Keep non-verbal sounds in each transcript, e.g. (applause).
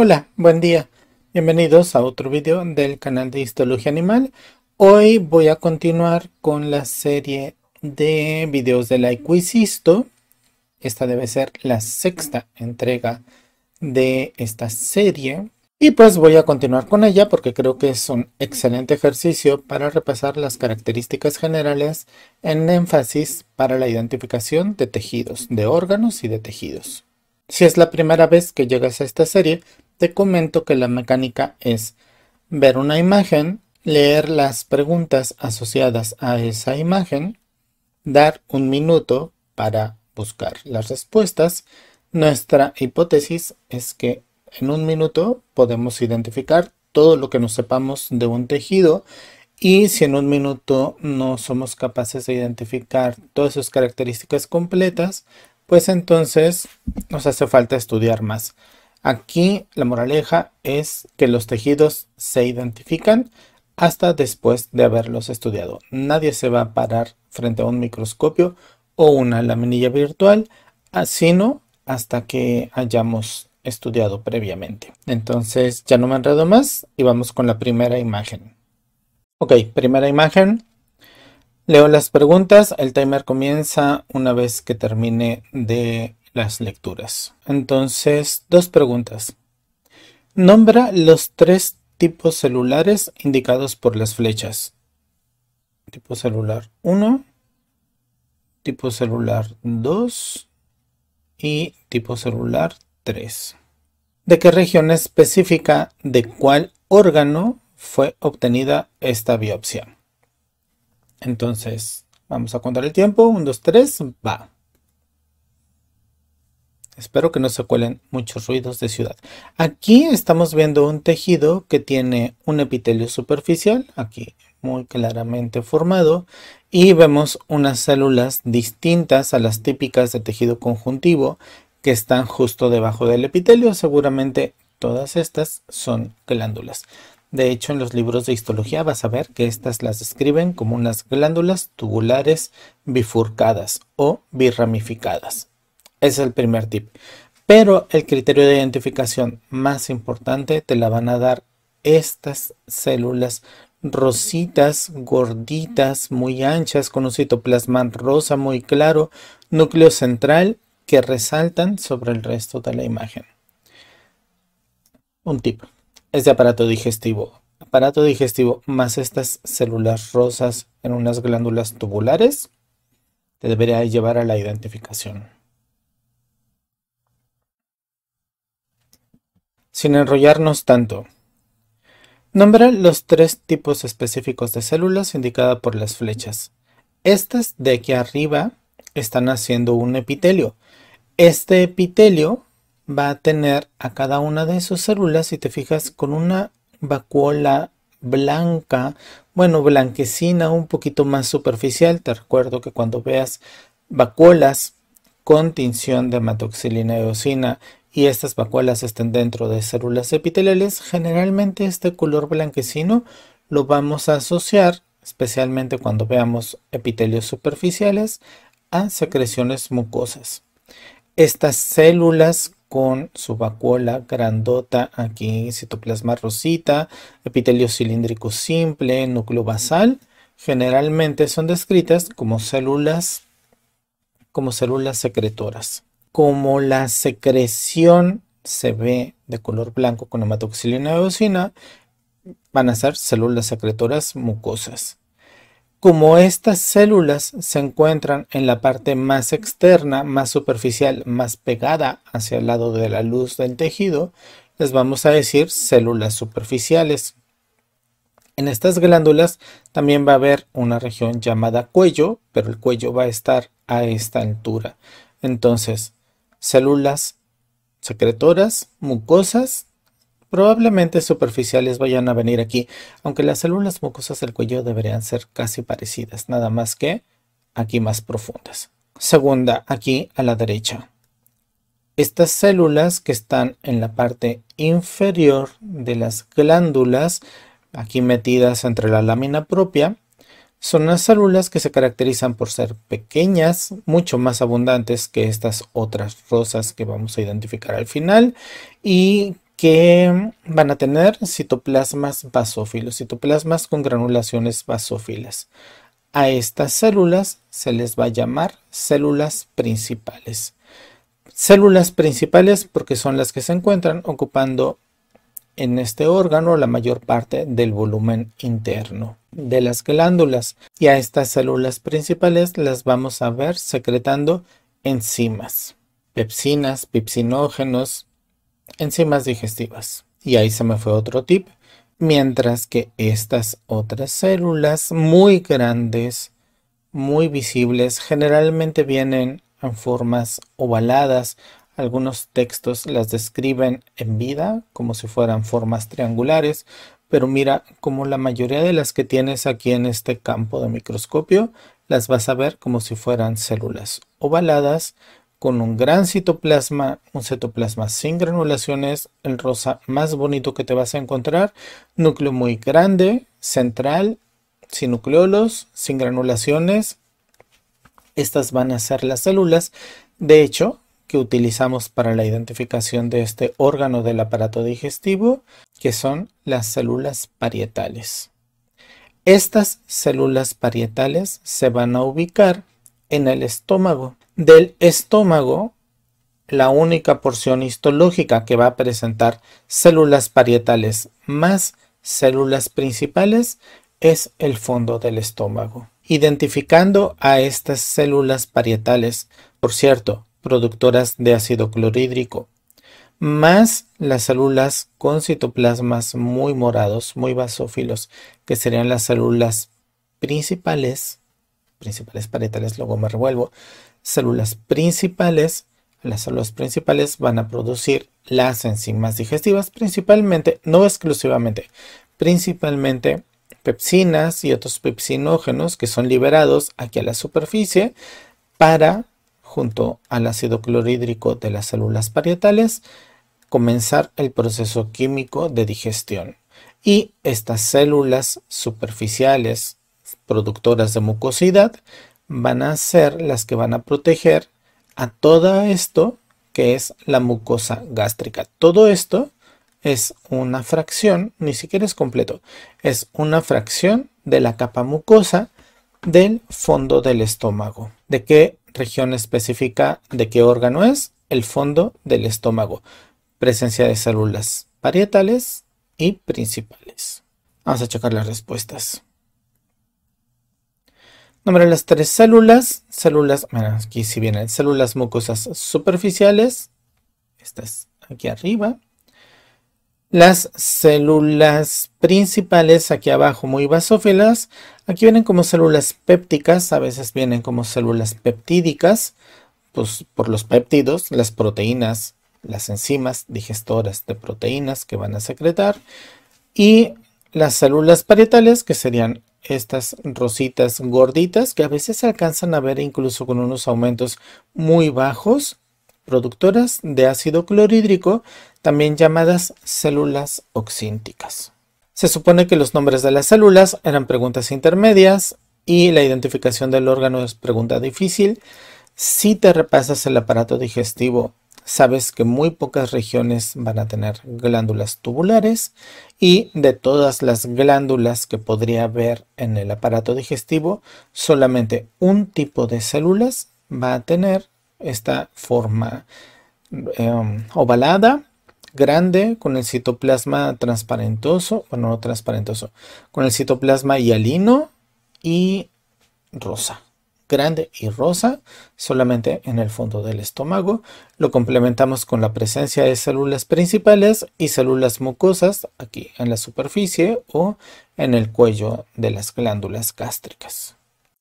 Hola, buen día. Bienvenidos a otro video del canal de Histología Animal. Hoy voy a continuar con la serie de videos la Equisisto. Esta debe ser la sexta entrega de esta serie. Y pues voy a continuar con ella porque creo que es un excelente ejercicio para repasar las características generales en énfasis para la identificación de tejidos, de órganos y de tejidos. Si es la primera vez que llegas a esta serie, te comento que la mecánica es ver una imagen, leer las preguntas asociadas a esa imagen, dar un minuto para buscar las respuestas. Nuestra hipótesis es que en un minuto podemos identificar todo lo que nos sepamos de un tejido y si en un minuto no somos capaces de identificar todas sus características completas, pues entonces nos hace falta estudiar más. Aquí la moraleja es que los tejidos se identifican hasta después de haberlos estudiado. Nadie se va a parar frente a un microscopio o una laminilla virtual, sino hasta que hayamos estudiado previamente. Entonces ya no me enredo más y vamos con la primera imagen. Ok, primera imagen. Leo las preguntas. El timer comienza una vez que termine de las lecturas. Entonces, dos preguntas. Nombra los tres tipos celulares indicados por las flechas. Tipo celular 1, tipo celular 2 y tipo celular 3. ¿De qué región específica de cuál órgano fue obtenida esta biopsia? Entonces, vamos a contar el tiempo. 1, 2, 3, va. Espero que no se cuelen muchos ruidos de ciudad. Aquí estamos viendo un tejido que tiene un epitelio superficial, aquí muy claramente formado, y vemos unas células distintas a las típicas de tejido conjuntivo que están justo debajo del epitelio. Seguramente todas estas son glándulas. De hecho, en los libros de histología vas a ver que estas las describen como unas glándulas tubulares bifurcadas o birramificadas. Es el primer tip. Pero el criterio de identificación más importante te la van a dar estas células rositas, gorditas, muy anchas, con un citoplasma rosa muy claro, núcleo central que resaltan sobre el resto de la imagen. Un tip, es de aparato digestivo. Aparato digestivo más estas células rosas en unas glándulas tubulares te debería llevar a la identificación. sin enrollarnos tanto. Nombra los tres tipos específicos de células indicadas por las flechas. Estas de aquí arriba están haciendo un epitelio. Este epitelio va a tener a cada una de sus células, si te fijas, con una vacuola blanca, bueno, blanquecina, un poquito más superficial. Te recuerdo que cuando veas vacuolas con tinción de hematoxilina eosina y estas vacuolas estén dentro de células epiteliales, generalmente este color blanquecino lo vamos a asociar, especialmente cuando veamos epitelios superficiales, a secreciones mucosas. Estas células con su vacuola grandota, aquí citoplasma rosita, epitelio cilíndrico simple, núcleo basal, generalmente son descritas como células, como células secretoras como la secreción se ve de color blanco con hematoxilina y eosina, van a ser células secretoras mucosas. Como estas células se encuentran en la parte más externa, más superficial, más pegada hacia el lado de la luz del tejido, les vamos a decir células superficiales. En estas glándulas también va a haber una región llamada cuello, pero el cuello va a estar a esta altura. Entonces, células secretoras, mucosas, probablemente superficiales vayan a venir aquí, aunque las células mucosas del cuello deberían ser casi parecidas, nada más que aquí más profundas. Segunda, aquí a la derecha. Estas células que están en la parte inferior de las glándulas, aquí metidas entre la lámina propia, son las células que se caracterizan por ser pequeñas, mucho más abundantes que estas otras rosas que vamos a identificar al final y que van a tener citoplasmas basófilos, citoplasmas con granulaciones basófilas. A estas células se les va a llamar células principales. Células principales porque son las que se encuentran ocupando en este órgano la mayor parte del volumen interno de las glándulas y a estas células principales las vamos a ver secretando enzimas, pepsinas, pepsinógenos, enzimas digestivas. Y ahí se me fue otro tip. Mientras que estas otras células muy grandes, muy visibles, generalmente vienen en formas ovaladas algunos textos las describen en vida como si fueran formas triangulares, pero mira, como la mayoría de las que tienes aquí en este campo de microscopio, las vas a ver como si fueran células ovaladas con un gran citoplasma, un citoplasma sin granulaciones, el rosa más bonito que te vas a encontrar, núcleo muy grande, central, sin nucleolos, sin granulaciones. Estas van a ser las células. De hecho, que utilizamos para la identificación de este órgano del aparato digestivo, que son las células parietales. Estas células parietales se van a ubicar en el estómago. Del estómago, la única porción histológica que va a presentar células parietales más células principales es el fondo del estómago. Identificando a estas células parietales, por cierto, productoras de ácido clorhídrico, más las células con citoplasmas muy morados, muy basófilos, que serían las células principales, principales parietales, luego me revuelvo, células principales, las células principales van a producir las enzimas digestivas, principalmente, no exclusivamente, principalmente pepsinas y otros pepsinógenos que son liberados aquí a la superficie para junto al ácido clorhídrico de las células parietales, comenzar el proceso químico de digestión. Y estas células superficiales productoras de mucosidad van a ser las que van a proteger a todo esto que es la mucosa gástrica. Todo esto es una fracción, ni siquiera es completo, es una fracción de la capa mucosa del fondo del estómago. ¿De qué región específica de qué órgano es, el fondo del estómago, presencia de células parietales y principales. Vamos a checar las respuestas. Número de las tres células, células, aquí si vienen células mucosas superficiales, estas aquí arriba, las células principales aquí abajo muy basófilas, aquí vienen como células pépticas, a veces vienen como células peptídicas, pues por los péptidos, las proteínas, las enzimas digestoras de proteínas que van a secretar y las células parietales que serían estas rositas gorditas que a veces se alcanzan a ver incluso con unos aumentos muy bajos productoras de ácido clorhídrico, también llamadas células oxínticas. Se supone que los nombres de las células eran preguntas intermedias y la identificación del órgano es pregunta difícil. Si te repasas el aparato digestivo, sabes que muy pocas regiones van a tener glándulas tubulares y de todas las glándulas que podría haber en el aparato digestivo, solamente un tipo de células va a tener esta forma em, ovalada, grande, con el citoplasma transparentoso, bueno, no transparentoso, con el citoplasma hialino y rosa grande y rosa, solamente en el fondo del estómago. Lo complementamos con la presencia de células principales y células mucosas aquí en la superficie o en el cuello de las glándulas gástricas.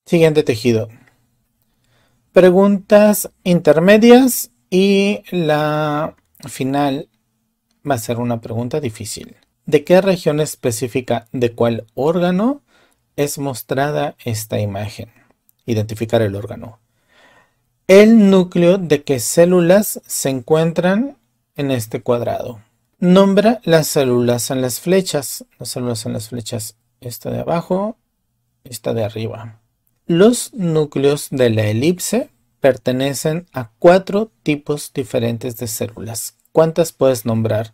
Siguiente tejido, preguntas intermedias y la final va a ser una pregunta difícil. ¿De qué región específica de cuál órgano es mostrada esta imagen? Identificar el órgano. El núcleo de qué células se encuentran en este cuadrado. Nombra las células en las flechas. Las células en las flechas. Esta de abajo, esta de arriba. Los núcleos de la elipse pertenecen a cuatro tipos diferentes de células. ¿Cuántas puedes nombrar?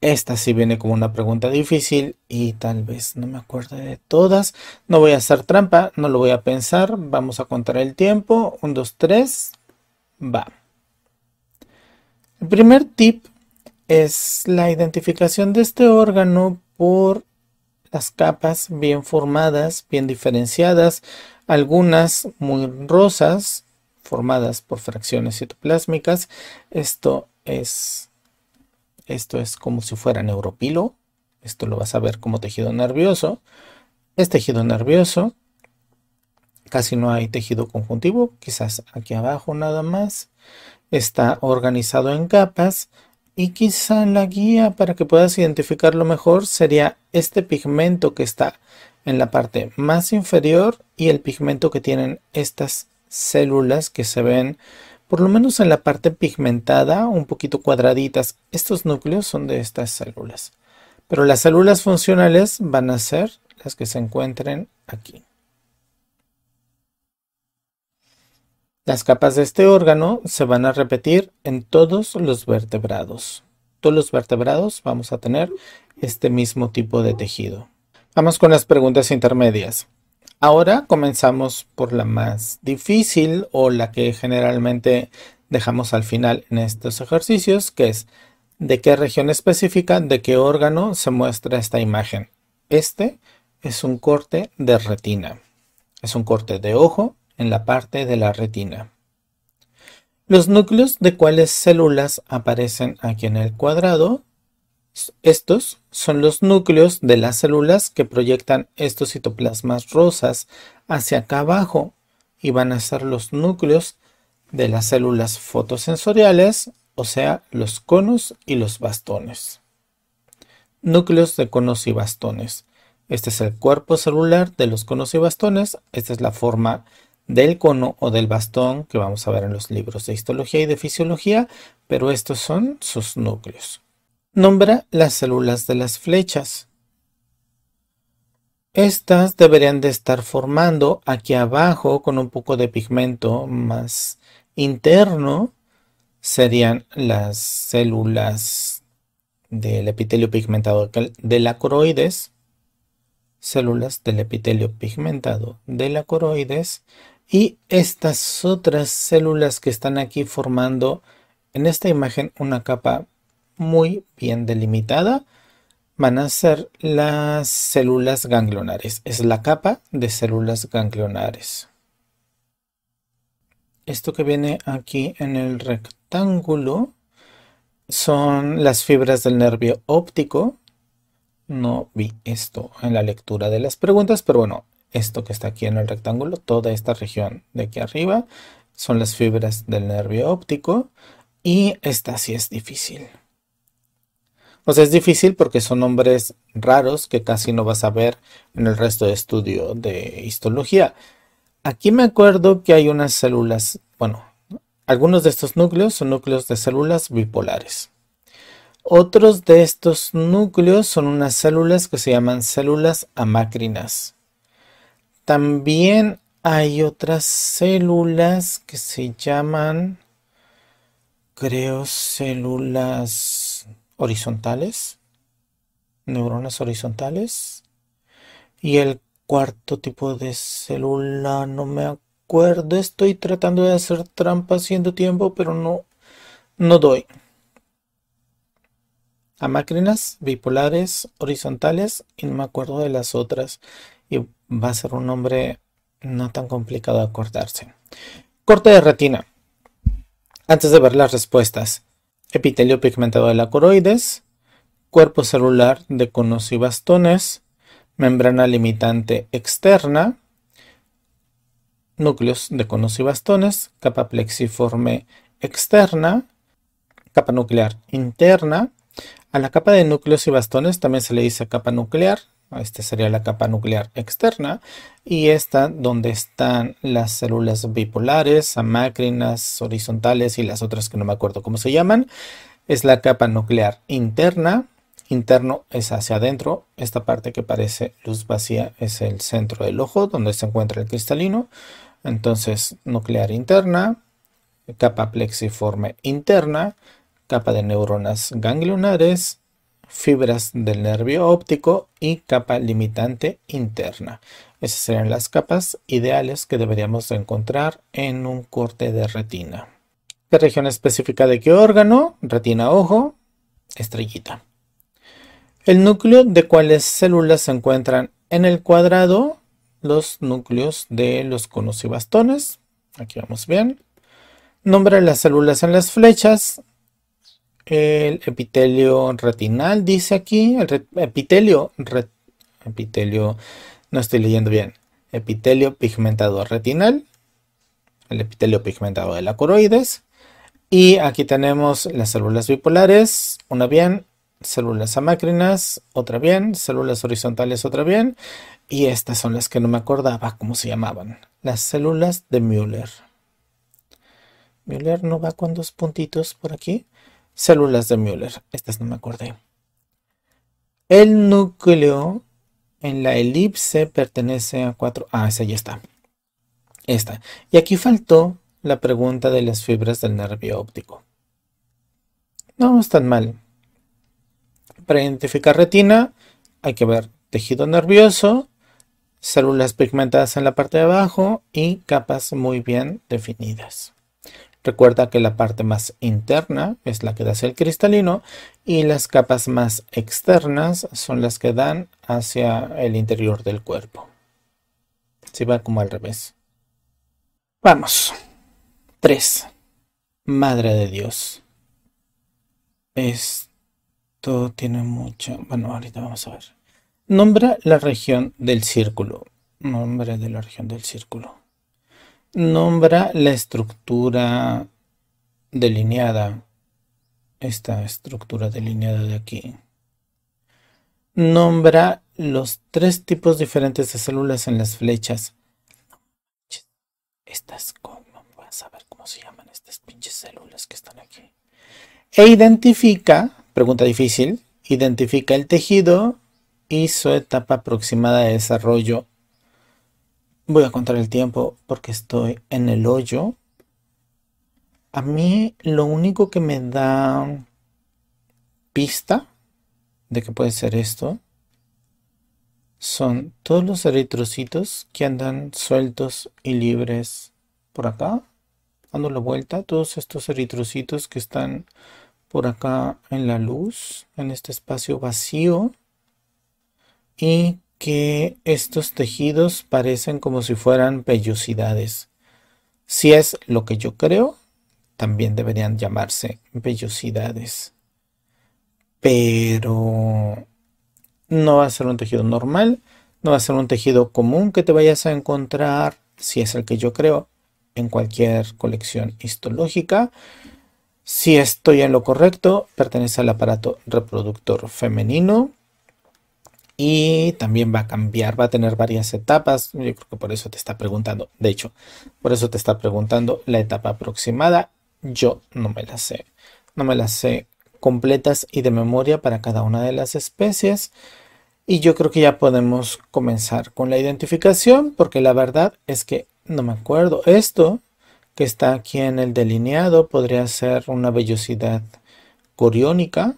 Esta sí viene como una pregunta difícil y tal vez no me acuerde de todas. No voy a hacer trampa, no lo voy a pensar. Vamos a contar el tiempo. Un, dos, tres. Va. El primer tip es la identificación de este órgano por las capas bien formadas, bien diferenciadas, algunas muy rosas formadas por fracciones citoplásmicas. Esto es, esto es como si fuera neuropilo. Esto lo vas a ver como tejido nervioso. Es tejido nervioso. Casi no hay tejido conjuntivo, quizás aquí abajo nada más. Está organizado en capas y quizá la guía para que puedas identificarlo mejor sería este pigmento que está en la parte más inferior y el pigmento que tienen estas células que se ven por lo menos en la parte pigmentada, un poquito cuadraditas. Estos núcleos son de estas células. Pero las células funcionales van a ser las que se encuentren aquí. Las capas de este órgano se van a repetir en todos los vertebrados. Todos los vertebrados vamos a tener este mismo tipo de tejido. Vamos con las preguntas intermedias. Ahora comenzamos por la más difícil o la que generalmente dejamos al final en estos ejercicios, que es de qué región específica, de qué órgano se muestra esta imagen. Este es un corte de retina. Es un corte de ojo en la parte de la retina. Los núcleos de cuáles células aparecen aquí en el cuadrado estos son los núcleos de las células que proyectan estos citoplasmas rosas hacia acá abajo y van a ser los núcleos de las células fotosensoriales, o sea, los conos y los bastones. Núcleos de conos y bastones. Este es el cuerpo celular de los conos y bastones. Esta es la forma del cono o del bastón que vamos a ver en los libros de histología y de fisiología, pero estos son sus núcleos. Nombra las células de las flechas. Estas deberían de estar formando aquí abajo con un poco de pigmento más interno. Serían las células del epitelio pigmentado de la coroides. Células del epitelio pigmentado de la coroides. Y estas otras células que están aquí formando en esta imagen una capa muy bien delimitada van a ser las células ganglionares. Es la capa de células ganglionares. Esto que viene aquí en el rectángulo son las fibras del nervio óptico. No vi esto en la lectura de las preguntas, pero bueno, esto que está aquí en el rectángulo, toda esta región de aquí arriba, son las fibras del nervio óptico. Y esta sí es difícil. O sea, es difícil porque son nombres raros que casi no vas a ver en el resto de estudio de histología. Aquí me acuerdo que hay unas células, bueno, algunos de estos núcleos son núcleos de células bipolares. Otros de estos núcleos son unas células que se llaman células amacrinas. También hay otras células que se llaman, creo, células horizontales, neuronas horizontales. Y el cuarto tipo de célula, no me acuerdo, estoy tratando de hacer trampa haciendo tiempo, pero no, no doy. máquinas bipolares, horizontales, y no me acuerdo de las otras. Y va a ser un nombre no tan complicado de acordarse. Corte de retina. Antes de ver las respuestas, epitelio pigmentado de la coroides, cuerpo celular de conos y bastones, membrana limitante externa, núcleos de conos y bastones, capa plexiforme externa, capa nuclear interna. A la capa de núcleos y bastones también se le dice capa nuclear, esta sería la capa nuclear externa y esta donde están las células bipolares, amacrinas, horizontales y las otras que no me acuerdo cómo se llaman. Es la capa nuclear interna. Interno es hacia adentro. Esta parte que parece luz vacía es el centro del ojo donde se encuentra el cristalino. Entonces nuclear interna, capa plexiforme interna, capa de neuronas ganglionares, fibras del nervio óptico y capa limitante interna. Esas serían las capas ideales que deberíamos encontrar en un corte de retina. ¿Qué región específica de qué órgano? Retina ojo, estrellita. El núcleo de cuáles células se encuentran en el cuadrado, los núcleos de los conos y bastones. Aquí vamos bien. Nombre de las células en las flechas, el epitelio retinal dice aquí, el epitelio, epitelio, no estoy leyendo bien, epitelio pigmentado retinal, el epitelio pigmentado de la coroides, y aquí tenemos las células bipolares, una bien, células amacrinas, otra bien, células horizontales, otra bien, y estas son las que no me acordaba cómo se llamaban, las células de Müller. Müller no va con dos puntitos por aquí células de Müller. Estas no me acordé. El núcleo en la elipse pertenece a cuatro. Ah, esa ya está. Esta. Y aquí faltó la pregunta de las fibras del nervio óptico. No están tan mal. Para identificar retina hay que ver tejido nervioso, células pigmentadas en la parte de abajo y capas muy bien definidas. Recuerda que la parte más interna es la que da hacia el cristalino y las capas más externas son las que dan hacia el interior del cuerpo. Si va como al revés. Vamos. 3. Madre de Dios. Esto tiene mucho... Bueno, ahorita vamos a ver. Nombra la región del círculo. Nombre de la región del círculo. Nombra la estructura delineada, esta estructura delineada de aquí. Nombra los tres tipos diferentes de células en las flechas. Estas, ¿cómo a ver cómo se llaman estas pinches células que están aquí? E identifica, pregunta difícil, identifica el tejido y su etapa aproximada de desarrollo Voy a contar el tiempo porque estoy en el hoyo. A mí lo único que me da pista de que puede ser esto son todos los eritrocitos que andan sueltos y libres por acá, dando la vuelta, todos estos eritrocitos que están por acá en la luz, en este espacio vacío y que estos tejidos parecen como si fueran vellosidades. Si es lo que yo creo, también deberían llamarse vellosidades. Pero no va a ser un tejido normal, no va a ser un tejido común que te vayas a encontrar, si es el que yo creo, en cualquier colección histológica. Si estoy en lo correcto, pertenece al aparato reproductor femenino, y también va a cambiar, va a tener varias etapas. Yo creo que por eso te está preguntando, de hecho, por eso te está preguntando la etapa aproximada. Yo no me la sé, no me las sé completas y de memoria para cada una de las especies. Y yo creo que ya podemos comenzar con la identificación, porque la verdad es que no me acuerdo. Esto que está aquí en el delineado podría ser una vellosidad coriónica,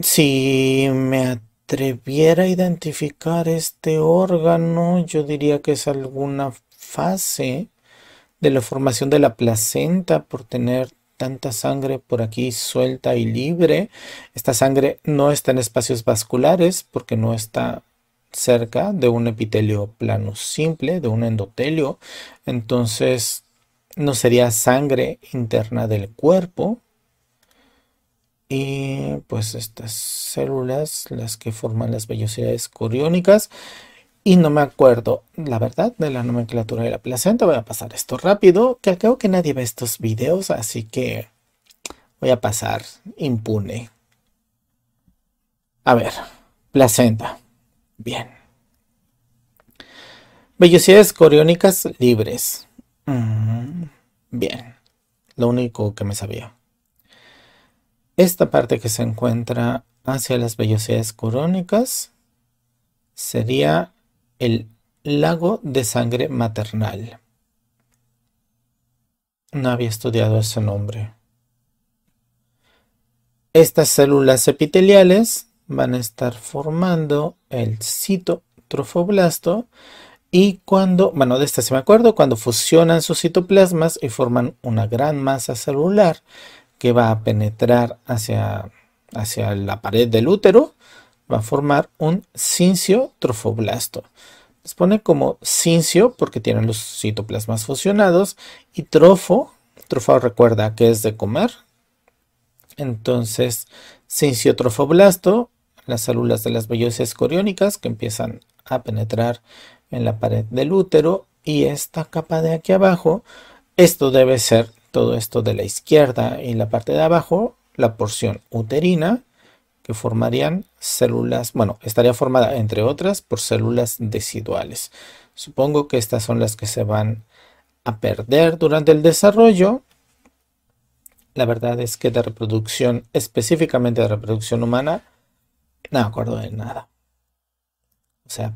si me atreviera a identificar este órgano, yo diría que es alguna fase de la formación de la placenta por tener tanta sangre por aquí suelta y libre. Esta sangre no está en espacios vasculares porque no está cerca de un epitelio plano simple, de un endotelio. Entonces no sería sangre interna del cuerpo, y pues estas células las que forman las vellosidades coriónicas y no me acuerdo la verdad de la nomenclatura de la placenta voy a pasar esto rápido que creo que nadie ve estos videos así que voy a pasar impune a ver placenta bien vellosidades coriónicas libres bien lo único que me sabía esta parte que se encuentra hacia las vellosidades corónicas sería el lago de sangre maternal. No había estudiado ese nombre. Estas células epiteliales van a estar formando el citotrofoblasto y cuando, bueno, de esta se me acuerdo, cuando fusionan sus citoplasmas y forman una gran masa celular, que va a penetrar hacia, hacia la pared del útero, va a formar un cincio trofoblasto. Se pone como cincio porque tienen los citoplasmas fusionados y trofo, trofo recuerda que es de comer. Entonces, cincio trofoblasto, las células de las vellosas coriónicas que empiezan a penetrar en la pared del útero y esta capa de aquí abajo, esto debe ser todo esto de la izquierda y la parte de abajo, la porción uterina, que formarían células, bueno, estaría formada entre otras por células deciduales. Supongo que estas son las que se van a perder durante el desarrollo. La verdad es que de reproducción, específicamente de reproducción humana, no acuerdo de nada. O sea,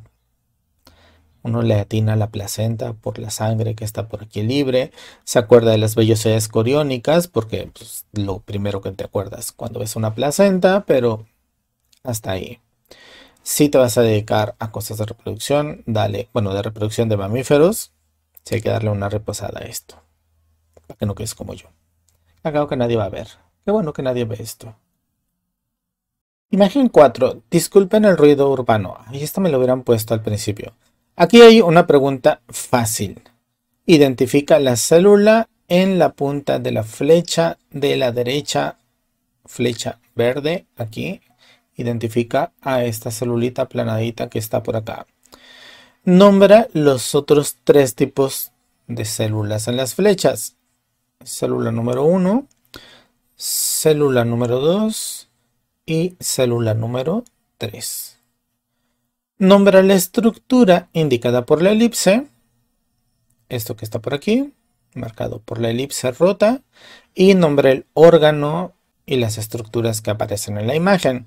uno le atina la placenta por la sangre que está por aquí libre. Se acuerda de las vellosidades coriónicas porque pues, lo primero que te acuerdas cuando ves una placenta, pero hasta ahí. Si te vas a dedicar a cosas de reproducción, dale, bueno, de reproducción de mamíferos, si hay que darle una reposada a esto. Para que no quedes como yo. Acabo que nadie va a ver. Qué bueno que nadie ve esto. Imagen 4. Disculpen el ruido urbano. Y esto me lo hubieran puesto al principio. Aquí hay una pregunta fácil. Identifica la célula en la punta de la flecha de la derecha, flecha verde, aquí. Identifica a esta celulita planadita que está por acá. Nombra los otros tres tipos de células en las flechas. Célula número 1, célula número 2 y célula número 3. Nombra la estructura indicada por la elipse, esto que está por aquí, marcado por la elipse rota, y nombra el órgano y las estructuras que aparecen en la imagen.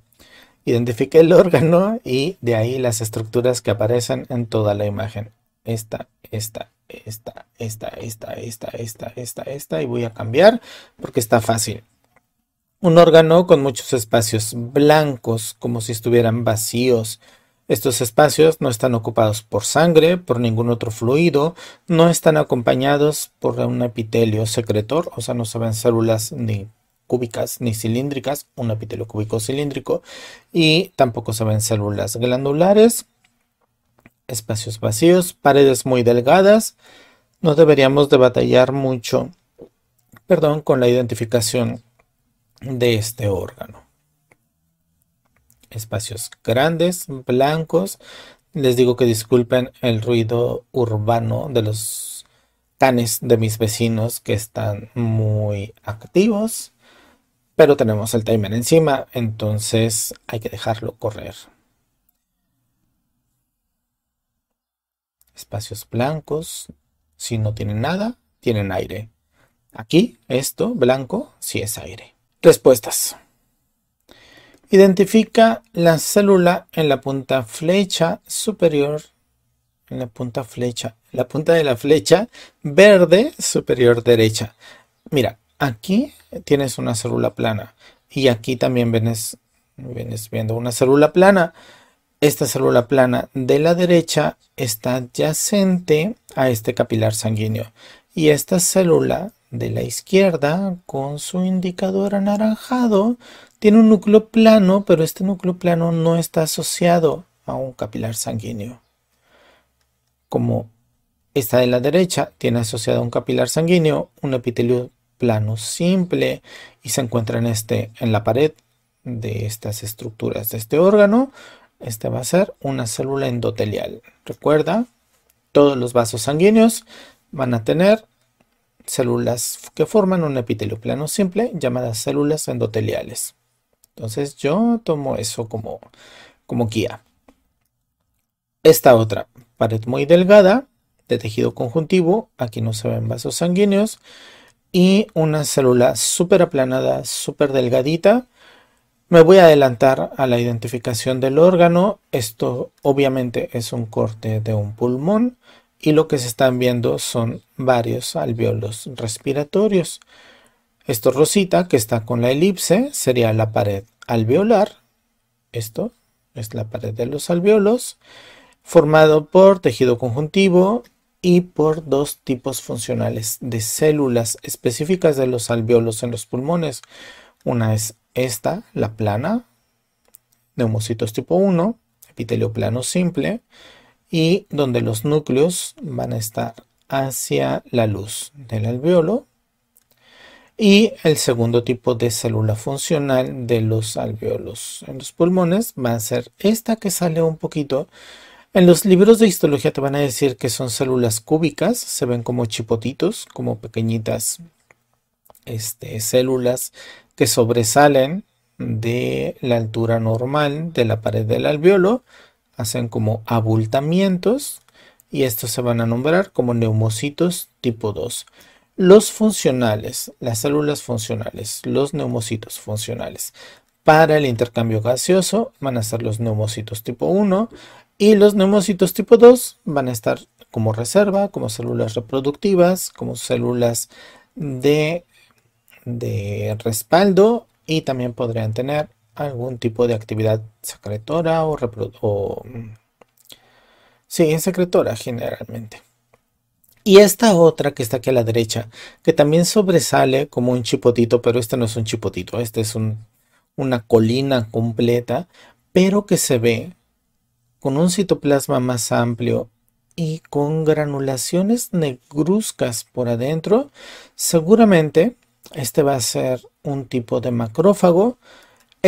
Identifique el órgano y de ahí las estructuras que aparecen en toda la imagen. Esta, esta, esta, esta, esta, esta, esta, esta, esta, y voy a cambiar porque está fácil. Un órgano con muchos espacios blancos, como si estuvieran vacíos. Estos espacios no están ocupados por sangre, por ningún otro fluido, no están acompañados por un epitelio secretor, o sea, no se ven células ni cúbicas ni cilíndricas, un epitelio cúbico cilíndrico, y tampoco se ven células glandulares, espacios vacíos, paredes muy delgadas. No deberíamos de batallar mucho, perdón, con la identificación de este órgano espacios grandes, blancos. Les digo que disculpen el ruido urbano de los canes de mis vecinos que están muy activos, pero tenemos el timer encima, entonces hay que dejarlo correr. Espacios blancos, si no tienen nada, tienen aire. Aquí, esto, blanco, sí es aire. Respuestas. Identifica la célula en la punta flecha superior, en la punta flecha, la punta de la flecha verde superior derecha. Mira, aquí tienes una célula plana y aquí también vienes, viendo una célula plana. Esta célula plana de la derecha está adyacente a este capilar sanguíneo y esta célula de la izquierda con su indicador anaranjado tiene un núcleo plano, pero este núcleo plano no está asociado a un capilar sanguíneo. Como esta de la derecha tiene asociado a un capilar sanguíneo un epitelio plano simple y se encuentra en, este, en la pared de estas estructuras de este órgano. Este va a ser una célula endotelial. Recuerda, todos los vasos sanguíneos van a tener células que forman un epitelio plano simple llamadas células endoteliales. Entonces yo tomo eso como, como guía. Esta otra pared muy delgada de tejido conjuntivo, aquí no se ven vasos sanguíneos, y una célula súper aplanada, súper delgadita. Me voy a adelantar a la identificación del órgano. Esto obviamente es un corte de un pulmón y lo que se están viendo son varios alveolos respiratorios. Esto rosita que está con la elipse sería la pared alveolar. Esto es la pared de los alveolos formado por tejido conjuntivo y por dos tipos funcionales de células específicas de los alveolos en los pulmones. Una es esta, la plana, neumocitos tipo 1, epitelio plano simple, y donde los núcleos van a estar hacia la luz del alveolo. Y el segundo tipo de célula funcional de los alveolos en los pulmones va a ser esta que sale un poquito. En los libros de histología te van a decir que son células cúbicas, se ven como chipotitos, como pequeñitas este, células que sobresalen de la altura normal de la pared del alveolo, hacen como abultamientos y estos se van a nombrar como neumocitos tipo 2. Los funcionales, las células funcionales, los neumocitos funcionales para el intercambio gaseoso van a ser los neumocitos tipo 1 y los neumocitos tipo 2 van a estar como reserva, como células reproductivas, como células de, de respaldo y también podrían tener algún tipo de actividad secretora o, o mm, sí, es secretora generalmente. Y esta otra que está aquí a la derecha, que también sobresale como un chipotito, pero este no es un chipotito, este es una colina completa, pero que se ve con un citoplasma más amplio y con granulaciones negruzcas por adentro. Seguramente este va a ser un tipo de macrófago,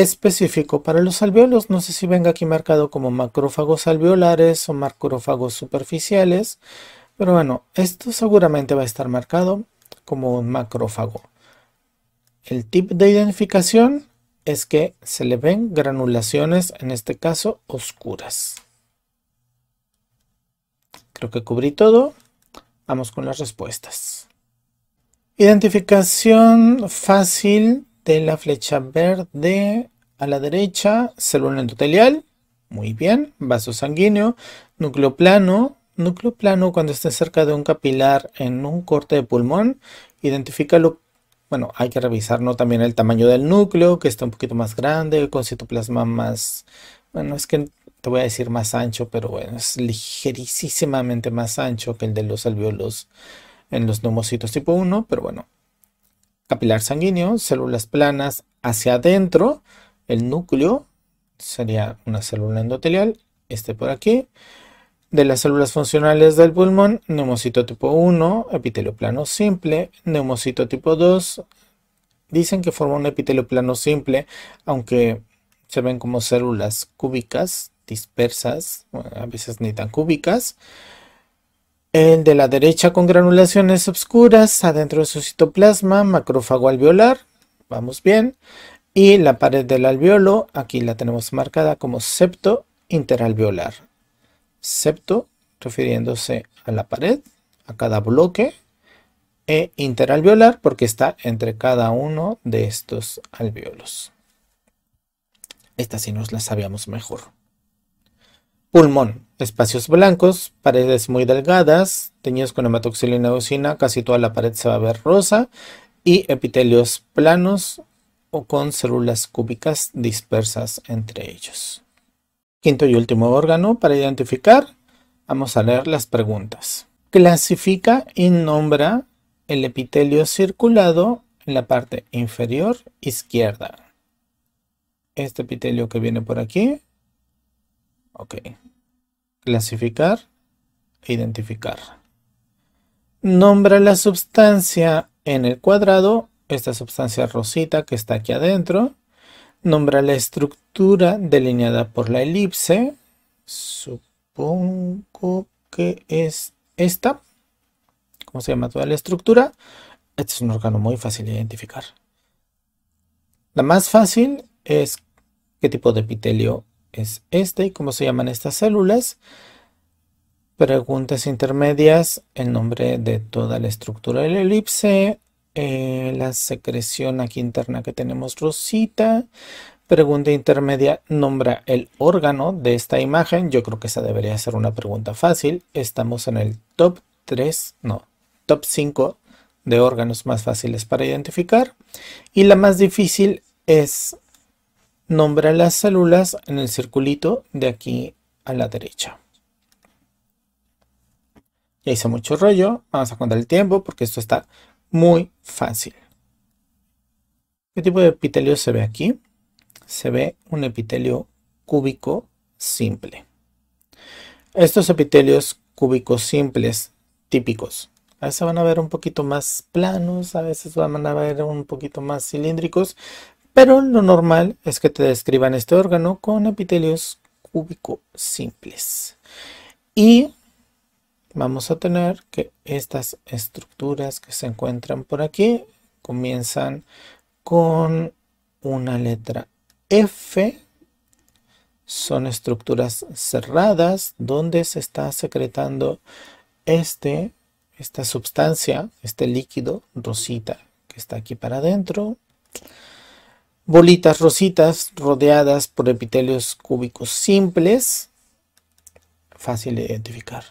específico para los alveolos. No sé si venga aquí marcado como macrófagos alveolares o macrófagos superficiales, pero bueno, esto seguramente va a estar marcado como un macrófago. El tip de identificación es que se le ven granulaciones, en este caso oscuras. Creo que cubrí todo. Vamos con las respuestas. Identificación fácil de la flecha verde a la derecha, célula endotelial, muy bien, vaso sanguíneo, núcleo plano, núcleo plano cuando esté cerca de un capilar en un corte de pulmón, identifícalo bueno, hay que revisar ¿no? también el tamaño del núcleo, que está un poquito más grande, con citoplasma más, bueno, es que te voy a decir más ancho, pero bueno, es ligerísimamente más ancho que el de los alveolos en los neumocitos tipo 1, pero bueno, capilar sanguíneo, células planas hacia adentro, el núcleo sería una célula endotelial, este por aquí, de las células funcionales del pulmón, neumocito tipo 1, epitelio plano simple, neumocito tipo 2, dicen que forma un epitelio plano simple, aunque se ven como células cúbicas, dispersas, a veces ni tan cúbicas, el de la derecha con granulaciones oscuras, adentro de su citoplasma, macrófago alveolar, vamos bien. Y la pared del alveolo, aquí la tenemos marcada como septo interalveolar. Septo refiriéndose a la pared, a cada bloque, e interalveolar porque está entre cada uno de estos alveolos. Esta sí nos la sabíamos mejor. Pulmón. Espacios blancos, paredes muy delgadas, teñidos con hematoxilina eosina, casi toda la pared se va a ver rosa. Y epitelios planos o con células cúbicas dispersas entre ellos. Quinto y último órgano para identificar, vamos a leer las preguntas. Clasifica y nombra el epitelio circulado en la parte inferior izquierda. Este epitelio que viene por aquí. Ok clasificar e identificar. Nombra la sustancia en el cuadrado, esta sustancia rosita que está aquí adentro. Nombra la estructura delineada por la elipse, supongo que es esta. ¿Cómo se llama toda la estructura? Este es un órgano muy fácil de identificar. La más fácil es qué tipo de epitelio es este y cómo se llaman estas células. Preguntas intermedias, el nombre de toda la estructura del elipse, eh, la secreción aquí interna que tenemos rosita. Pregunta intermedia, nombra el órgano de esta imagen. Yo creo que esa debería ser una pregunta fácil. Estamos en el top 3, no, top 5 de órganos más fáciles para identificar. Y la más difícil es Nombra las células en el circulito de aquí a la derecha. Ya hice mucho rollo, vamos a contar el tiempo porque esto está muy fácil. ¿Qué tipo de epitelio se ve aquí? Se ve un epitelio cúbico simple. Estos epitelios cúbicos simples típicos. A veces van a ver un poquito más planos, a veces van a ver un poquito más cilíndricos, pero lo normal es que te describan este órgano con epitelios cúbico simples. Y vamos a tener que estas estructuras que se encuentran por aquí comienzan con una letra F. Son estructuras cerradas donde se está secretando este, esta sustancia, este líquido rosita que está aquí para adentro bolitas rositas rodeadas por epitelios cúbicos simples, fácil de identificar.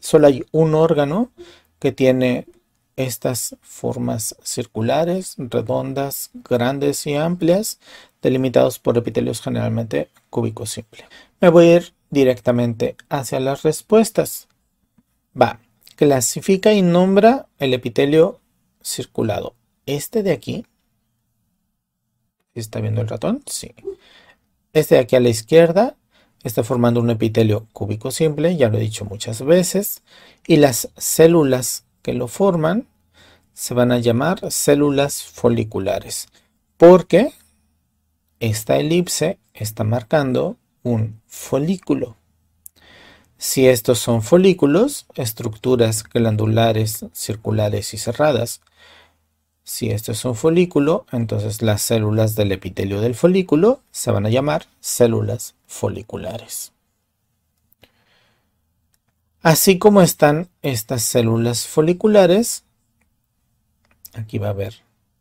Solo hay un órgano que tiene estas formas circulares, redondas, grandes y amplias, delimitados por epitelios generalmente cúbicos simples. Me voy a ir directamente hacia las respuestas. Va, clasifica y nombra el epitelio circulado. Este de aquí está viendo el ratón? Sí. Este de aquí a la izquierda está formando un epitelio cúbico simple, ya lo he dicho muchas veces, y las células que lo forman se van a llamar células foliculares, porque esta elipse está marcando un folículo. Si estos son folículos, estructuras glandulares, circulares y cerradas, si esto es un folículo, entonces las células del epitelio del folículo se van a llamar células foliculares. Así como están estas células foliculares, aquí va a haber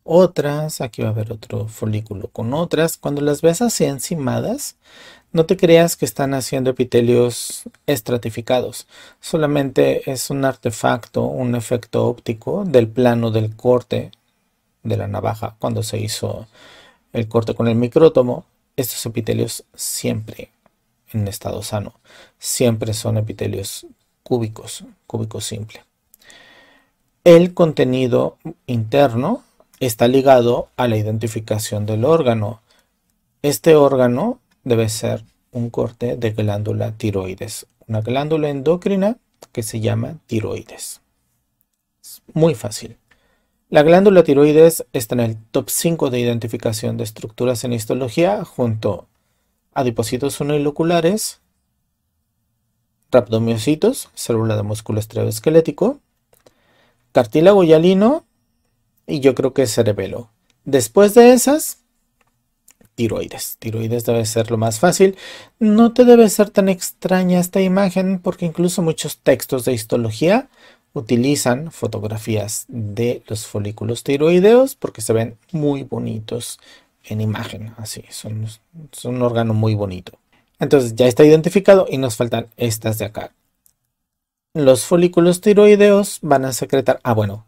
otras, aquí va a haber otro folículo con otras. Cuando las ves así encimadas, no te creas que están haciendo epitelios estratificados. Solamente es un artefacto, un efecto óptico del plano del corte de la navaja cuando se hizo el corte con el micrótomo, estos epitelios siempre en estado sano, siempre son epitelios cúbicos, cúbico simple. El contenido interno está ligado a la identificación del órgano. Este órgano debe ser un corte de glándula tiroides, una glándula endocrina que se llama tiroides. Es muy fácil. La glándula tiroides está en el top 5 de identificación de estructuras en histología junto a adipocitos uniloculares, rhabdomiocitos, célula de músculo esquelético, cartílago hialino y yo creo que cerebelo. Después de esas, tiroides. Tiroides debe ser lo más fácil. No te debe ser tan extraña esta imagen porque incluso muchos textos de histología utilizan fotografías de los folículos tiroideos porque se ven muy bonitos en imagen, así, son, un órgano muy bonito. Entonces ya está identificado y nos faltan estas de acá. Los folículos tiroideos van a secretar, ah bueno,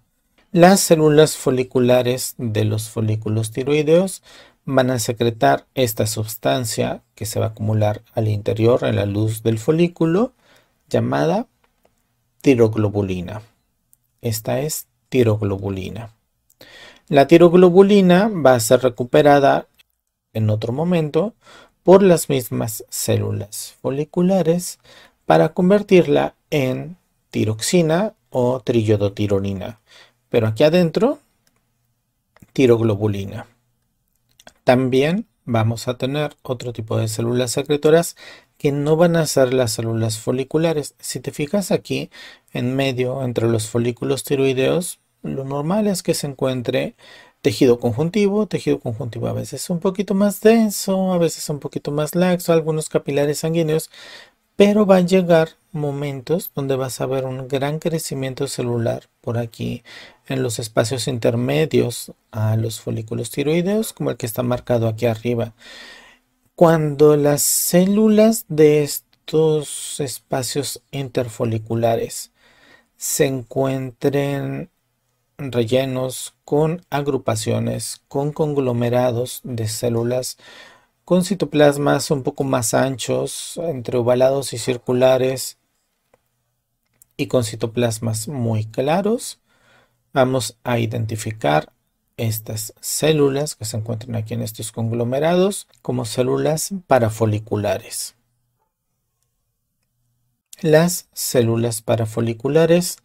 las células foliculares de los folículos tiroideos van a secretar esta sustancia que se va a acumular al interior en la luz del folículo llamada tiroglobulina. Esta es tiroglobulina. La tiroglobulina va a ser recuperada en otro momento por las mismas células foliculares para convertirla en tiroxina o trillodotironina. Pero aquí adentro, tiroglobulina. También vamos a tener otro tipo de células secretoras que no van a ser las células foliculares. Si te fijas aquí, en medio, entre los folículos tiroideos, lo normal es que se encuentre tejido conjuntivo, tejido conjuntivo a veces un poquito más denso, a veces un poquito más laxo, algunos capilares sanguíneos, pero van a llegar momentos donde vas a ver un gran crecimiento celular por aquí en los espacios intermedios a los folículos tiroideos como el que está marcado aquí arriba cuando las células de estos espacios interfoliculares se encuentren rellenos con agrupaciones, con conglomerados de células, con citoplasmas un poco más anchos, entre ovalados y circulares, y con citoplasmas muy claros, vamos a identificar estas células que se encuentran aquí en estos conglomerados como células parafoliculares. Las células parafoliculares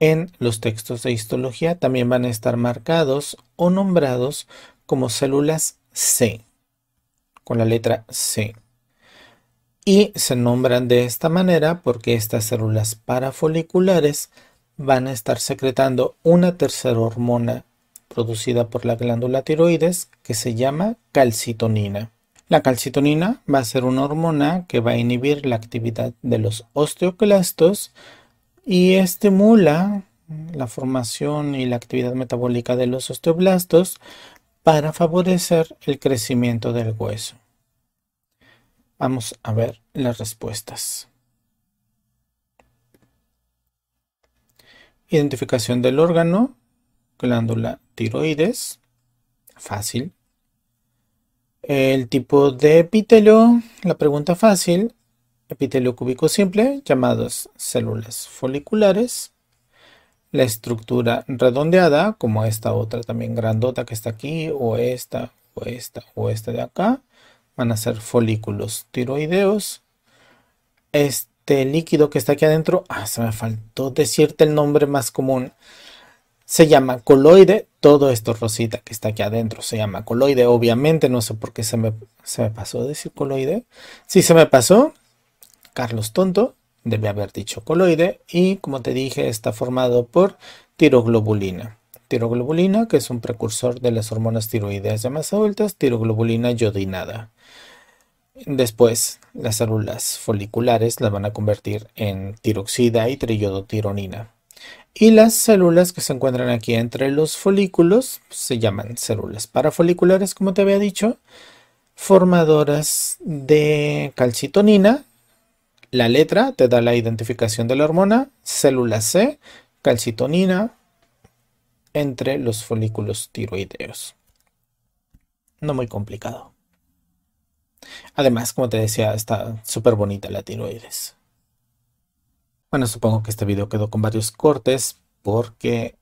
en los textos de histología también van a estar marcados o nombrados como células C, con la letra C. Y se nombran de esta manera porque estas células parafoliculares van a estar secretando una tercera hormona producida por la glándula tiroides que se llama calcitonina. La calcitonina va a ser una hormona que va a inhibir la actividad de los osteoclastos y estimula la formación y la actividad metabólica de los osteoblastos para favorecer el crecimiento del hueso. Vamos a ver las respuestas. Identificación del órgano, glándula tiroides, fácil. El tipo de epitelio, la pregunta fácil, epitelio cúbico simple, llamados células foliculares. La estructura redondeada, como esta otra también grandota que está aquí, o esta, o esta, o esta de acá, van a ser folículos tiroideos. Este líquido que está aquí adentro, ah, se me faltó decirte el nombre más común. Se llama coloide, todo esto rosita que está aquí adentro se llama coloide. Obviamente no sé por qué se me, se me pasó decir coloide. Si se me pasó, Carlos Tonto debe haber dicho coloide. Y como te dije, está formado por tiroglobulina. Tiroglobulina, que es un precursor de las hormonas tiroideas llamadas adultas, tiroglobulina yodinada. Después, las células foliculares las van a convertir en tiroxida y triiodotironina. Y las células que se encuentran aquí entre los folículos se llaman células parafoliculares, como te había dicho, formadoras de calcitonina. La letra te da la identificación de la hormona, célula C, calcitonina entre los folículos tiroideos. No muy complicado. Además, como te decía, está súper bonita la tiroides. Bueno, supongo que este video quedó con varios cortes porque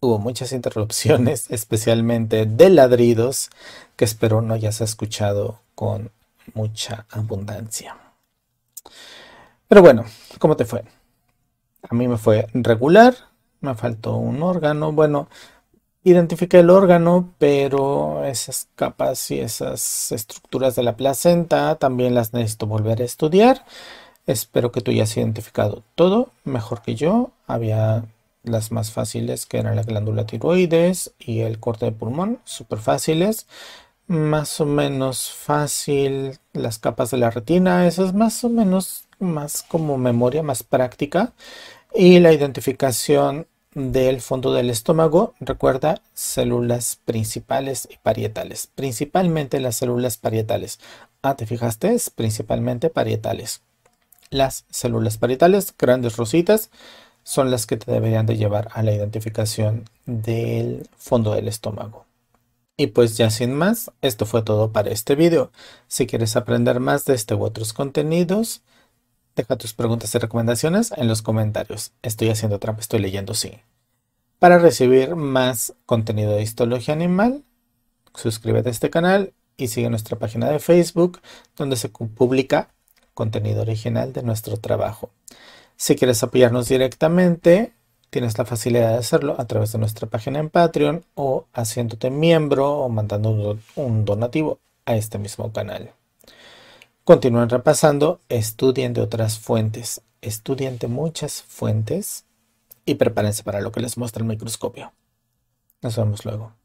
hubo muchas interrupciones, (laughs) especialmente de ladridos, que espero no hayas escuchado con mucha abundancia. Pero bueno, ¿cómo te fue? A mí me fue regular, me faltó un órgano, bueno, identifiqué el órgano, pero esas capas y esas estructuras de la placenta también las necesito volver a estudiar. Espero que tú hayas identificado todo mejor que yo. Había las más fáciles que eran la glándula tiroides y el corte de pulmón, súper fáciles. Más o menos fácil las capas de la retina, eso es más o menos más como memoria, más práctica. Y la identificación del fondo del estómago, recuerda células principales y parietales, principalmente las células parietales. Ah, ¿te fijaste? Es principalmente parietales. Las células parietales, grandes rositas, son las que te deberían de llevar a la identificación del fondo del estómago. Y pues ya sin más, esto fue todo para este video. Si quieres aprender más de este u otros contenidos, deja tus preguntas y recomendaciones en los comentarios. Estoy haciendo trampa, estoy leyendo sí. Para recibir más contenido de histología animal, suscríbete a este canal y sigue nuestra página de Facebook, donde se publica contenido original de nuestro trabajo. Si quieres apoyarnos directamente, tienes la facilidad de hacerlo a través de nuestra página en Patreon o haciéndote miembro o mandando un donativo a este mismo canal. Continúan repasando, estudien de otras fuentes, estudien de muchas fuentes y prepárense para lo que les muestra el microscopio. Nos vemos luego.